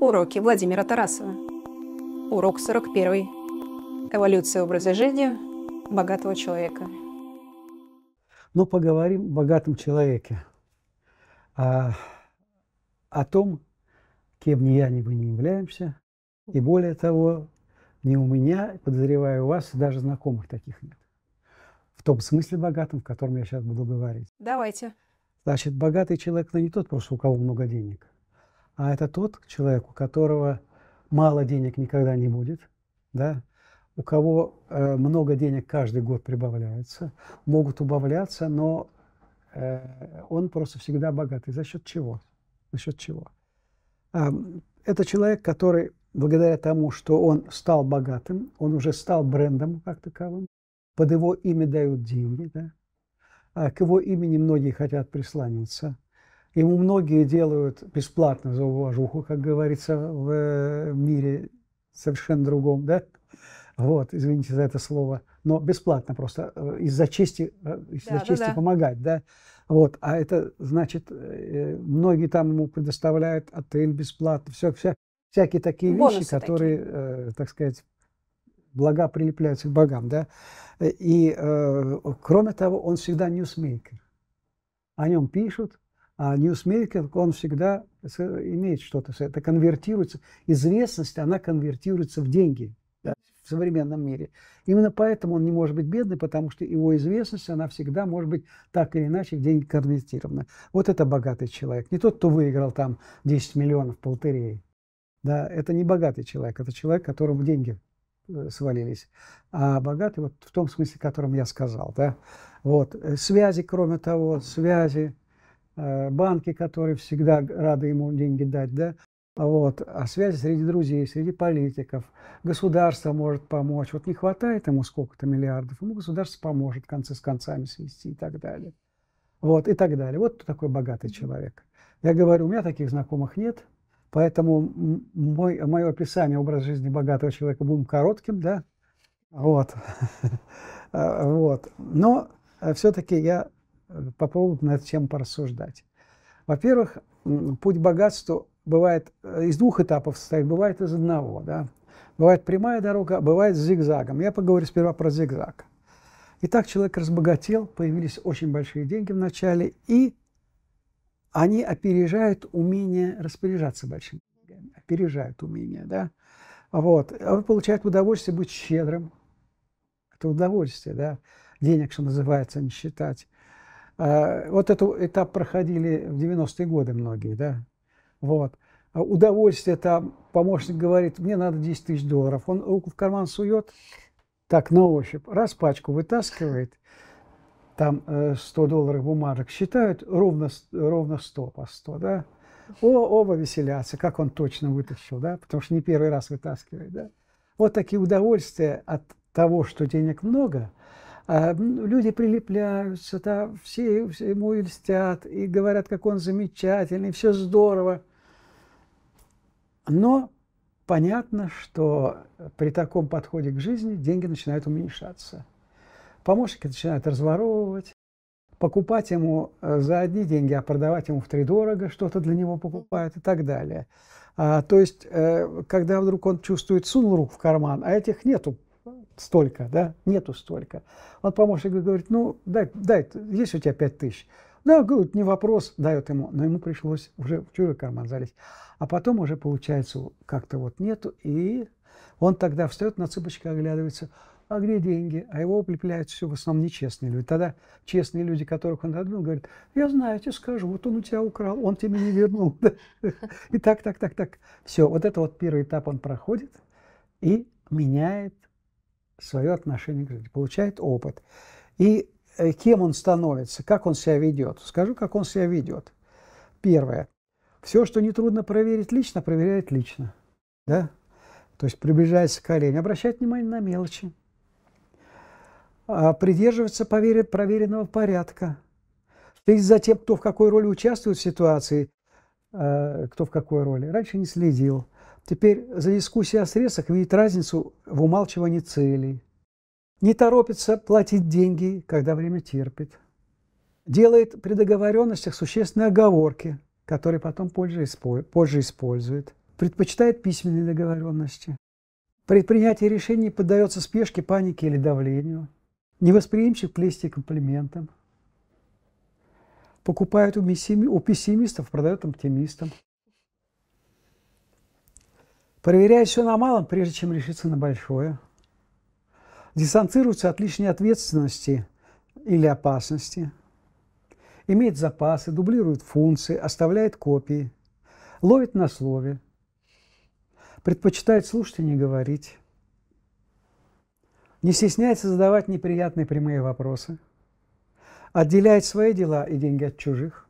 Уроки Владимира Тарасова. Урок 41. Эволюция образа жизни богатого человека. Но ну, поговорим о богатом человеке. О, а, о том, кем ни я, ни вы не являемся. И более того, ни у меня, подозреваю, у вас даже знакомых таких нет. В том смысле богатым, в котором я сейчас буду говорить. Давайте. Значит, богатый человек, но не тот, просто у кого много денег – а это тот человек, у которого мало денег никогда не будет, да, у кого э, много денег каждый год прибавляется, могут убавляться, но э, он просто всегда богатый. За счет чего? За счет чего? Э, это человек, который благодаря тому, что он стал богатым, он уже стал брендом как таковым, под его имя дают деньги, да? а к его имени многие хотят прислониться – Ему многие делают бесплатно за уважуху, как говорится в э, мире совершенно другом, да? Вот, извините за это слово, но бесплатно просто э, из-за чести, э, из да, чести да, да. помогать, да? Вот, а это значит, многие там ему предоставляют отель бесплатно, все, вся, всякие такие Бонусы вещи, которые, такие. Э, так сказать, блага прилепляются к богам, да? И, э, кроме того, он всегда ньюсмейкер. О нем пишут, а ньюсмейкинг, он всегда имеет что-то, это конвертируется, известность, она конвертируется в деньги да, в современном мире. Именно поэтому он не может быть бедный, потому что его известность, она всегда может быть так или иначе в деньги конвертирована. Вот это богатый человек, не тот, кто выиграл там 10 миллионов по лотерее. Да, это не богатый человек, это человек, которому деньги э, свалились. А богатый вот в том смысле, о котором я сказал. Да? Вот. Э, связи, кроме того, связи, Э, банки, которые всегда рады ему деньги дать, да, вот, а связи среди друзей, среди политиков, государство может помочь. Вот не хватает ему сколько-то миллиардов, ему государство поможет концы с концами свести и так далее. Вот, и так далее. Вот такой богатый человек. Я говорю, у меня таких знакомых нет, поэтому мой, мое описание образа жизни богатого человека будем коротким, да, вот, а, вот. Но э, все-таки я попробовать над чем порассуждать. Во-первых, путь богатства бывает э, из двух этапов состоит, бывает из одного. Да? Бывает прямая дорога, а бывает с зигзагом. Я поговорю сперва про зигзаг. Итак, человек разбогател, появились очень большие деньги в начале, и они опережают умение распоряжаться большими деньгами, опережают умение, да. Вот. Он а получает удовольствие быть щедрым. Это удовольствие, да. Денег, что называется, не считать. А, вот этот этап проходили в 90-е годы многие, да. Вот. А, удовольствие там, помощник говорит, мне надо 10 тысяч долларов. Он руку в карман сует, так на ощупь, раз пачку вытаскивает, там 100 э, долларов бумажек считают, ровно, ровно 100 по 100, да. О, оба веселятся, как он точно вытащил, да, потому что не первый раз вытаскивает, да. Вот такие удовольствия от того, что денег много – а, люди прилепляются, да, все, ему льстят и говорят, как он замечательный, все здорово. Но понятно, что при таком подходе к жизни деньги начинают уменьшаться. Помощники начинают разворовывать, покупать ему э, за одни деньги, а продавать ему в три дорого что-то для него покупают и так далее. А, то есть, э, когда вдруг он чувствует, сунул руку в карман, а этих нету столько, да, нету столько. Он помощник говорит, ну, дай, дай, есть у тебя пять тысяч? Да, говорит, не вопрос, дает ему, но ему пришлось уже в чужой карман залезть. А потом уже, получается, как-то вот нету, и он тогда встает на цыпочках, оглядывается, а где деньги? А его облепляют все в основном нечестные люди. Тогда честные люди, которых он отбил, говорят, я знаю, я тебе скажу, вот он у тебя украл, он тебе не вернул. И так, так, так, так. Все, вот это вот первый этап он проходит и меняет свое отношение к жизни, получает опыт. И э, кем он становится, как он себя ведет. Скажу, как он себя ведет. Первое. Все, что нетрудно проверить лично, проверяет лично. Да? То есть приближается к оленю, обращает внимание на мелочи, а, придерживается проверенного порядка, следить за тем, кто в какой роли участвует в ситуации, э, кто в какой роли. Раньше не следил. Теперь за дискуссию о средствах видит разницу в умалчивании целей. Не торопится платить деньги, когда время терпит. Делает при договоренностях существенные оговорки, которые потом позже, использует. Предпочитает письменные договоренности. Предпринятие решений поддается спешке, панике или давлению. Невосприимчив к лести комплиментам. Покупает у пессимистов, продает оптимистам проверяет все на малом, прежде чем решиться на большое, дистанцируется от лишней ответственности или опасности, имеет запасы, дублирует функции, оставляет копии, ловит на слове, предпочитает слушать и не говорить, не стесняется задавать неприятные прямые вопросы, отделяет свои дела и деньги от чужих,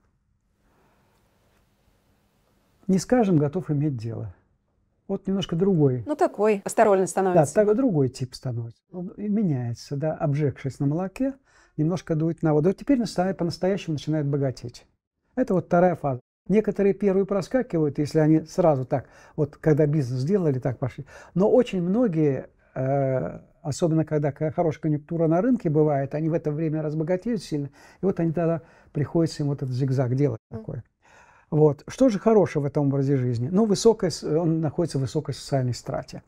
не скажем, готов иметь дело – вот немножко другой. Ну, такой, осторожно становится. Да, такой другой тип становится. Он меняется, да, обжегшись на молоке, немножко дует на воду. Вот теперь по-настоящему начинает богатеть. Это вот вторая фаза. Некоторые первые проскакивают, если они сразу так, вот когда бизнес сделали, так пошли. Но очень многие, э, особенно когда хорошая конъюнктура на рынке бывает, они в это время разбогатеют сильно, и вот они тогда приходится им вот этот зигзаг делать mm. такой. Вот. Что же хорошего в этом образе жизни? Ну, высокая, он находится в высокой социальной страте.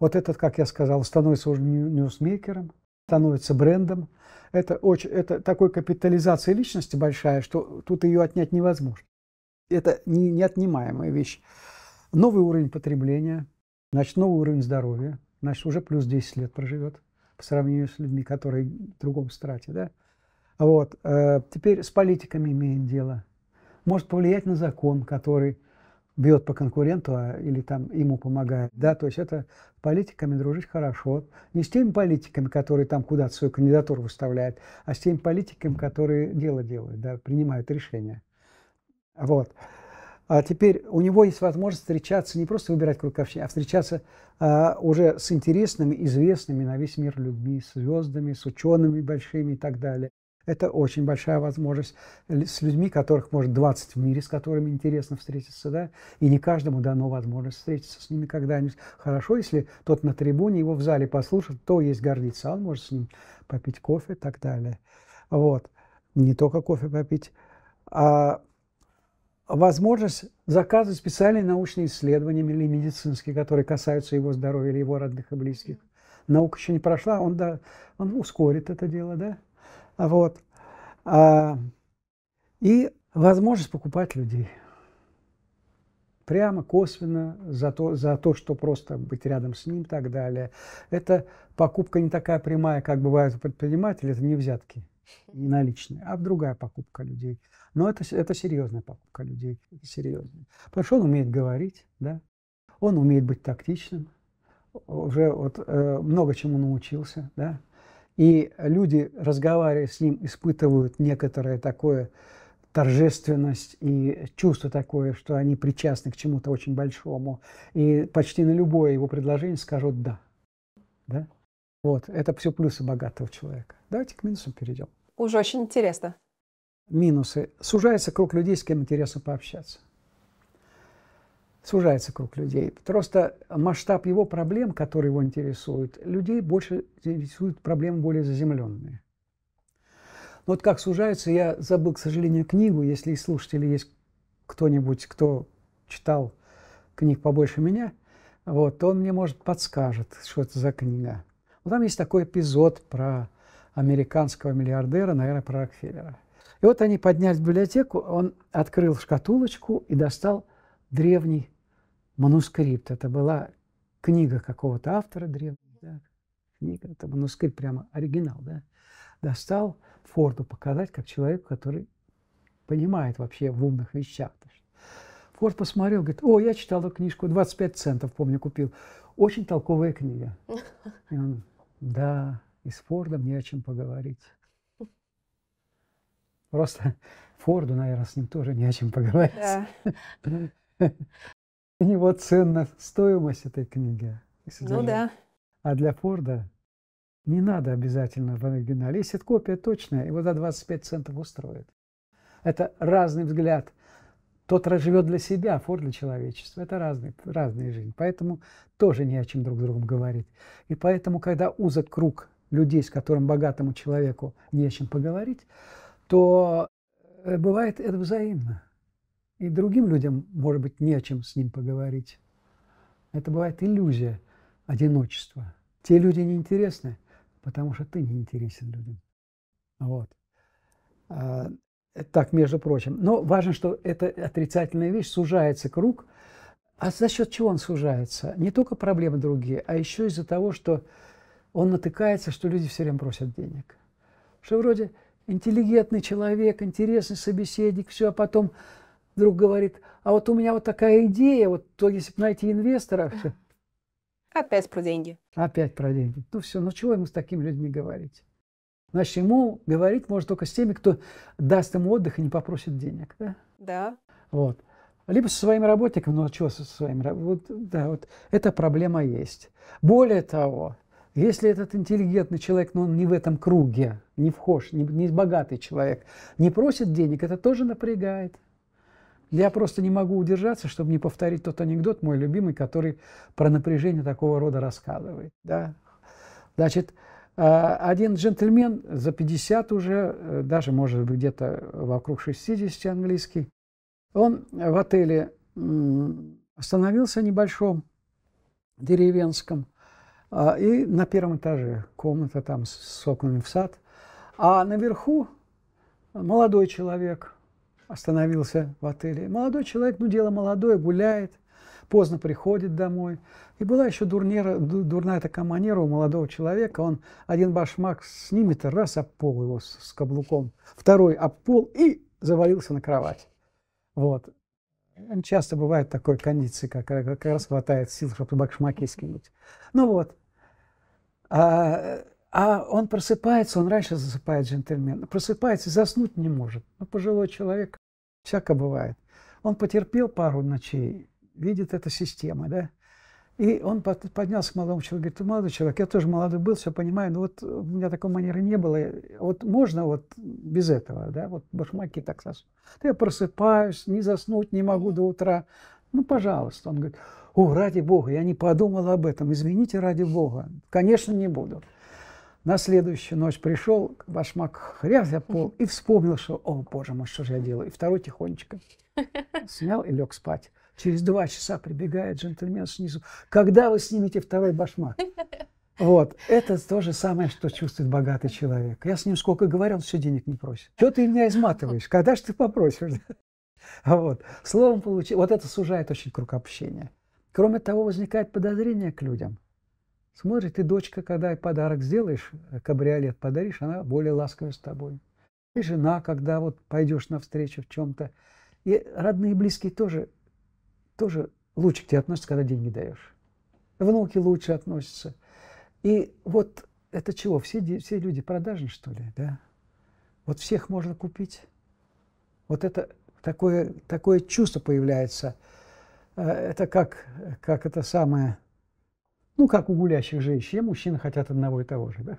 Вот этот, как я сказал, становится уже ньюсмейкером, становится брендом. Это, очень, это такой капитализация личности большая, что тут ее отнять невозможно. Это не, неотнимаемая вещь. Новый уровень потребления, значит, новый уровень здоровья, значит, уже плюс 10 лет проживет по сравнению с людьми, которые в другом страте, да? Вот. Э, теперь с политиками имеем дело может повлиять на закон, который бьет по конкуренту а, или там ему помогает. Да, то есть это политиками дружить хорошо. Не с теми политиками, которые там куда-то свою кандидатуру выставляют, а с теми политиками, которые дело делают, да, принимают решения. Вот. А теперь у него есть возможность встречаться, не просто выбирать круг общения, а встречаться а, уже с интересными, известными на весь мир людьми, с звездами, с учеными большими и так далее. Это очень большая возможность с людьми, которых, может, 20 в мире, с которыми интересно встретиться, да, и не каждому дано возможность встретиться с ними когда-нибудь. Хорошо, если тот на трибуне его в зале послушает, то есть гордиться он может с ним попить кофе и так далее. Вот. Не только кофе попить, а возможность заказывать специальные научные исследования или медицинские, которые касаются его здоровья или его родных и близких. Наука еще не прошла, он, да, он ускорит это дело, да? Вот. А, и возможность покупать людей. Прямо, косвенно, за то, за то, что просто быть рядом с ним и так далее. Это покупка не такая прямая, как бывает у предпринимателей, это не взятки, не наличные, а другая покупка людей. Но это, это серьезная покупка людей, это серьезная. Потому что он умеет говорить, да? он умеет быть тактичным, уже вот, э, много чему научился, да? И люди, разговаривая с ним, испытывают некоторое такое торжественность и чувство такое, что они причастны к чему-то очень большому. И почти на любое его предложение скажут «да». да? Вот, это все плюсы богатого человека. Давайте к минусам перейдем. Уже очень интересно. Минусы. Сужается круг людей, с кем интересно пообщаться сужается круг людей. Просто масштаб его проблем, которые его интересуют, людей больше интересуют проблемы более заземленные. Вот как сужается, я забыл, к сожалению, книгу. Если и слушатели есть кто-нибудь, кто читал книг побольше меня, вот, он мне, может, подскажет, что это за книга. Вот там есть такой эпизод про американского миллиардера, наверное, про Рокфеллера. И вот они поднялись в библиотеку, он открыл шкатулочку и достал древний манускрипт. Это была книга какого-то автора древнего. Да? Книга, это манускрипт, прямо оригинал. Да? Достал Форду показать, как человек, который понимает вообще в умных вещах. Форд посмотрел, говорит, о, я читал эту книжку, 25 центов, помню, купил. Очень толковая книга. И он, да, из Форда мне о чем поговорить. Просто Форду, наверное, с ним тоже не о чем поговорить. Да. Для него ценна стоимость этой книги. Ну да. А для Форда не надо обязательно в оригинале. Если копия точная, его за 25 центов устроит. Это разный взгляд. Тот живет для себя, Форд для человечества. Это разные разные жизни, Поэтому тоже не о чем друг с другом говорить. И поэтому, когда узок круг людей, с которым богатому человеку не о чем поговорить, то э, бывает это взаимно. И другим людям, может быть, не о чем с ним поговорить. Это бывает иллюзия одиночества. Те люди неинтересны, потому что ты неинтересен людям. Вот. А, так, между прочим. Но важно, что эта отрицательная вещь, сужается круг. А за счет чего он сужается? Не только проблемы другие, а еще из-за того, что он натыкается, что люди все время просят денег. Что вроде интеллигентный человек, интересный собеседник, все, а потом друг говорит, а вот у меня вот такая идея, вот то если бы найти инвестора... Опять про деньги. Опять про деньги. Ну все, ну чего ему с такими людьми говорить? Значит, ему говорить может только с теми, кто даст ему отдых и не попросит денег, да? Да. Вот. Либо со своими работниками, ну а что со своими Вот, да, вот эта проблема есть. Более того, если этот интеллигентный человек, но он не в этом круге, не вхож, не, не богатый человек, не просит денег, это тоже напрягает. Я просто не могу удержаться, чтобы не повторить тот анекдот, мой любимый, который про напряжение такого рода рассказывает. Да? Значит, э, один джентльмен за 50 уже, э, даже, может быть, где-то вокруг 60 английский, он в отеле остановился небольшом, деревенском, э, и на первом этаже комната там с окнами в сад, а наверху молодой человек – остановился в отеле. Молодой человек, ну дело молодое, гуляет, поздно приходит домой. И была еще дурнера, дурная такая манера у молодого человека. Он один башмак снимет, раз об а пол его с, с каблуком, второй об а пол и завалился на кровать. Вот. Часто бывает такой кондиции, как, как раз хватает сил, чтобы башмаки скинуть. Ну вот. А, а он просыпается, он раньше засыпает джентльмен, просыпается, заснуть не может. Ну, пожилой человек, всяко бывает. Он потерпел пару ночей, видит эта система, да? И он поднялся к молодому человеку, говорит, молодой человек, я тоже молодой был, все понимаю, но вот у меня такой манеры не было, вот можно вот без этого, да, вот башмаки так сосут. Я просыпаюсь, не заснуть не могу до утра, ну, пожалуйста. Он говорит, о, ради бога, я не подумал об этом, извините, ради бога, конечно, не буду. На следующую ночь пришел, башмак хрясь за пол и вспомнил, что, о, боже мой, что же я делаю? И второй тихонечко снял и лег спать. Через два часа прибегает джентльмен снизу. Когда вы снимете второй башмак? Вот, это то же самое, что чувствует богатый человек. Я с ним сколько говорил, все денег не просит. Что ты меня изматываешь? Когда же ты попросишь? Вот. Словом, получи... вот это сужает очень круг общения. Кроме того, возникает подозрение к людям – Смотрит, ты, дочка, когда подарок сделаешь, э, кабриолет подаришь, она более ласковая с тобой. И жена, когда вот пойдешь навстречу в чем-то. И родные и близкие тоже, тоже лучше к тебе относятся, когда деньги даешь. Внуки лучше относятся. И вот это чего? Все, все люди продажны, что ли? Да? Вот всех можно купить. Вот это такое, такое чувство появляется. Э, это как, как это самое ну, как у гулящих женщин, мужчины хотят одного и того же, да?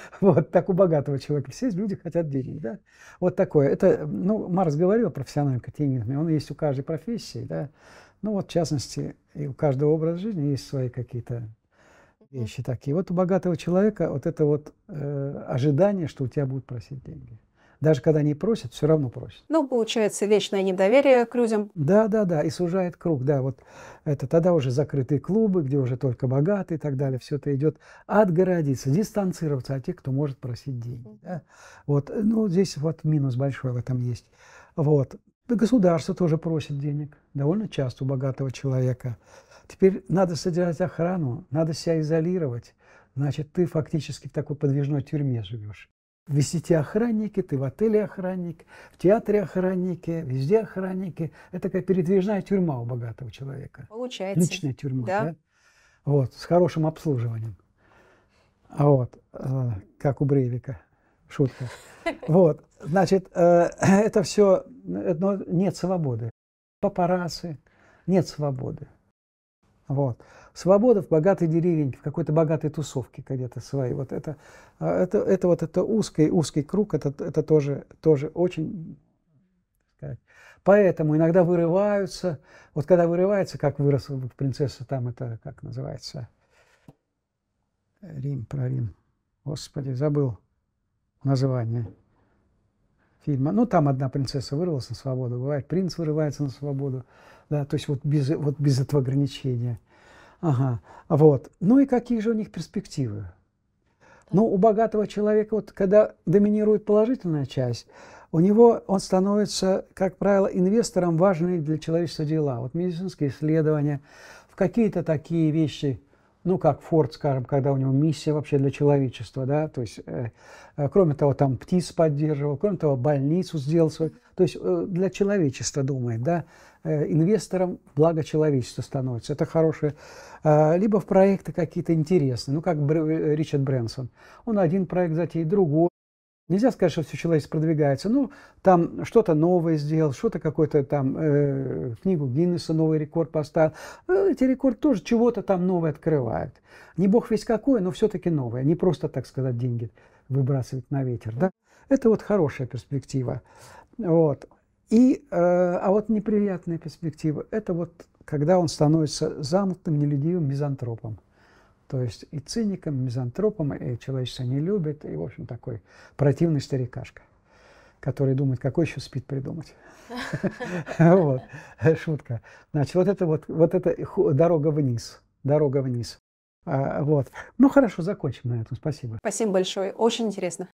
Вот так у богатого человека. Все люди хотят денег, да? Вот такое. Это, ну, Марс говорил о профессиональном категоризме. Он есть у каждой профессии, да? Ну, вот, в частности, и у каждого образа жизни есть свои какие-то вещи такие. Вот у богатого человека вот это вот э, ожидание, что у тебя будут просить деньги. Даже когда не просят, все равно просят. Ну, получается, вечное недоверие к людям. Да, да, да, и сужает круг, да, вот это тогда уже закрытые клубы, где уже только богатые и так далее, все это идет отгородиться, дистанцироваться от тех, кто может просить деньги. Да? Вот, ну, здесь вот минус большой в этом есть. Вот. Государство тоже просит денег, довольно часто у богатого человека. Теперь надо содержать охрану, надо себя изолировать. Значит, ты фактически в такой подвижной тюрьме живешь в висите охранники, ты в отеле охранник, в театре охранники, везде охранники. Это такая передвижная тюрьма у богатого человека. Получается. Личная тюрьма, да? да? Вот, с хорошим обслуживанием. А вот, э, как у Брейвика, шутка. Вот, значит, э, это все, э, но нет свободы. Папарасы, нет свободы. Вот. Свобода в богатой деревеньке, в какой-то богатой тусовке где то своей. Вот это, а, это, это вот это узкий, узкий круг, это, это тоже, тоже очень сказать. Поэтому иногда вырываются, вот когда вырывается, как выросла принцесса там, это как называется, Рим, про Рим, господи, забыл название фильма. Ну, там одна принцесса вырвалась на свободу, бывает, принц вырывается на свободу. Да, то есть вот без, вот без этого ограничения. Ага, вот. Ну и какие же у них перспективы? ну у богатого человека, вот когда доминирует положительная часть, у него он становится, как правило, инвестором важные для человечества дела. Вот медицинские исследования, в какие-то такие вещи – ну, как Форд, скажем, когда у него миссия вообще для человечества, да, то есть, э, э кроме того, там птиц поддерживал, кроме того, больницу сделал свой, то есть э, для человечества думает, да, э, инвестором благо человечества становится, это хорошее, э, либо в проекты какие-то интересные, ну, как Бр э, Ричард Брэнсон, он один проект затеет, другой, Нельзя сказать, что все человечество продвигается. Ну, там что-то новое сделал, что-то какой-то там э, книгу Гиннеса новый рекорд поставил. Э, эти рекорды тоже чего-то там новое открывают. Не бог весь какой, но все-таки новое. Не просто, так сказать, деньги выбрасывают на ветер. Да? Это вот хорошая перспектива. Вот. И, э, а вот неприятная перспектива – это вот когда он становится замкнутым, нелюдивым мизантропом. То есть и циником, и мизантропом, и человечество не любит, и, в общем, такой противный старикашка который думает, какой еще спит придумать. Вот, шутка. Значит, вот это вот, вот это дорога вниз, дорога вниз. А, вот. Ну хорошо, закончим на этом. Спасибо. Спасибо большое. Очень интересно.